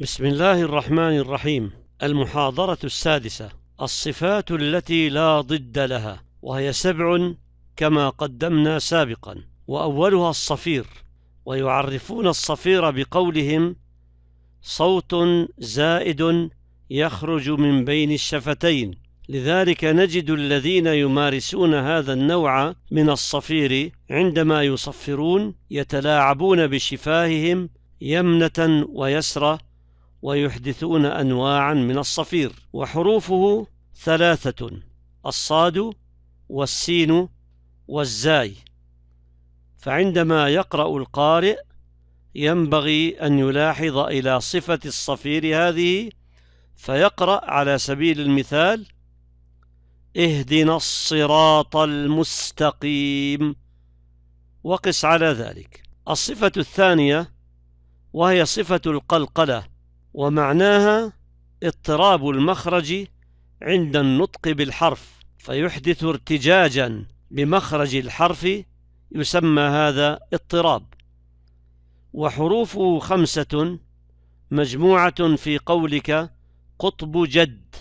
بسم الله الرحمن الرحيم المحاضرة السادسة الصفات التي لا ضد لها وهي سبع كما قدمنا سابقا وأولها الصفير ويعرفون الصفير بقولهم صوت زائد يخرج من بين الشفتين لذلك نجد الذين يمارسون هذا النوع من الصفير عندما يصفرون يتلاعبون بشفاههم يمنة ويسرى ويحدثون أنواعا من الصفير وحروفه ثلاثة الصاد والسين والزاي فعندما يقرأ القارئ ينبغي أن يلاحظ إلى صفة الصفير هذه فيقرأ على سبيل المثال اهدنا الصراط المستقيم وقس على ذلك الصفة الثانية وهي صفة القلقلة ومعناها اضطراب المخرج عند النطق بالحرف فيحدث ارتجاجا بمخرج الحرف يسمى هذا اضطراب وحروفه خمسة مجموعة في قولك قطب جد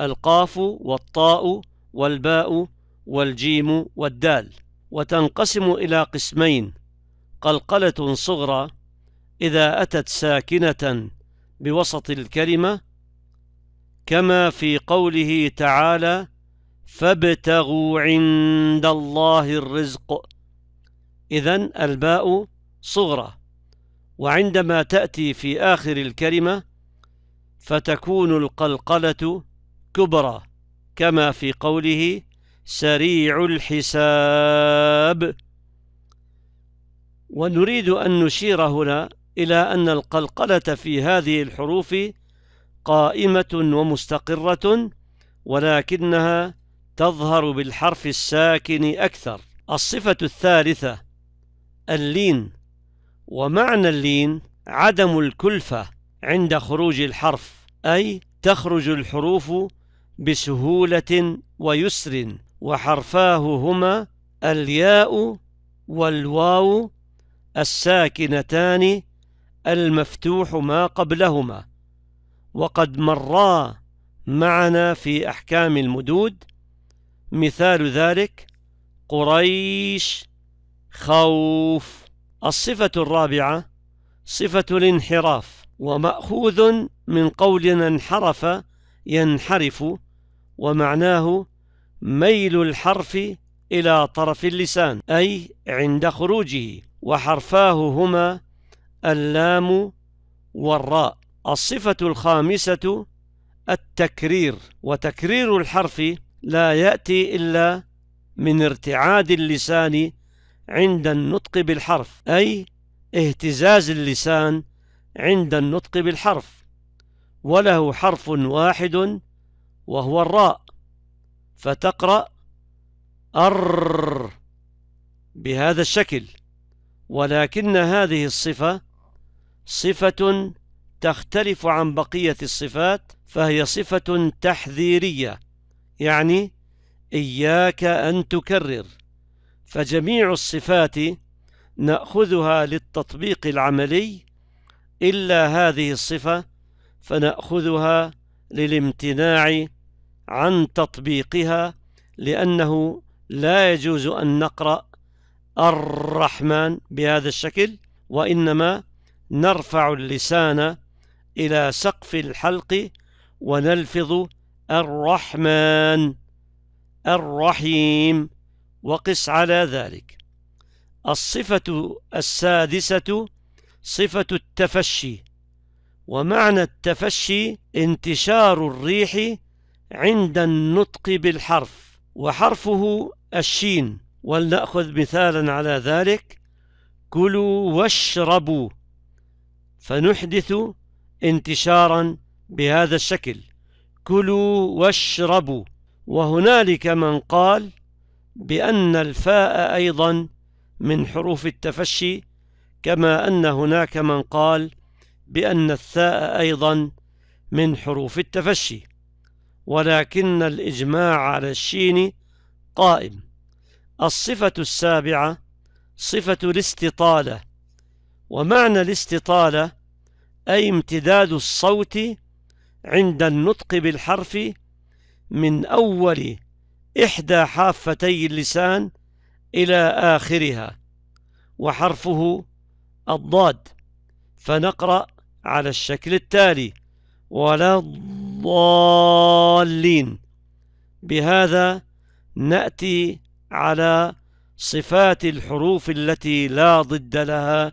القاف والطاء والباء والجيم والدال وتنقسم إلى قسمين قلقلة صغرى إذا أتت ساكنة بوسط الكلمة كما في قوله تعالى فابتغوا عند الله الرزق إذا الباء صغرى وعندما تأتي في آخر الكلمة فتكون القلقلة كبرى كما في قوله سريع الحساب ونريد أن نشير هنا إلى أن القلقلة في هذه الحروف قائمة ومستقرة ولكنها تظهر بالحرف الساكن أكثر الصفة الثالثة اللين ومعنى اللين عدم الكلفة عند خروج الحرف أي تخرج الحروف بسهولة ويسر وحرفاه هما الياء والواو الساكنتان المفتوح ما قبلهما وقد مرا معنا في أحكام المدود مثال ذلك قريش خوف الصفة الرابعة صفة الانحراف ومأخوذ من قولنا انحرف ينحرف ومعناه ميل الحرف إلى طرف اللسان أي عند خروجه وحرفاه هما اللام والراء الصفة الخامسة التكرير وتكرير الحرف لا يأتي إلا من ارتعاد اللسان عند النطق بالحرف أي اهتزاز اللسان عند النطق بالحرف وله حرف واحد وهو الراء فتقرأ أر بهذا الشكل ولكن هذه الصفة صفة تختلف عن بقية الصفات فهي صفة تحذيرية يعني إياك أن تكرر فجميع الصفات نأخذها للتطبيق العملي إلا هذه الصفة فنأخذها للامتناع عن تطبيقها لأنه لا يجوز أن نقرأ الرحمن بهذا الشكل وإنما نرفع اللسان إلى سقف الحلق ونلفظ الرحمن الرحيم وقس على ذلك الصفة السادسة صفة التفشي ومعنى التفشي انتشار الريح عند النطق بالحرف وحرفه الشين ولنأخذ مثالا على ذلك كلوا واشربوا فنحدث انتشارا بهذا الشكل كلوا واشربوا وهنالك من قال بأن الفاء أيضا من حروف التفشي كما أن هناك من قال بأن الثاء أيضا من حروف التفشي ولكن الإجماع على الشين قائم الصفة السابعة صفة الاستطالة ومعنى الاستطالة أي امتداد الصوت عند النطق بالحرف من أول إحدى حافتي اللسان إلى آخرها وحرفه الضاد فنقرأ على الشكل التالي ولا الضالين بهذا نأتي على صفات الحروف التي لا ضد لها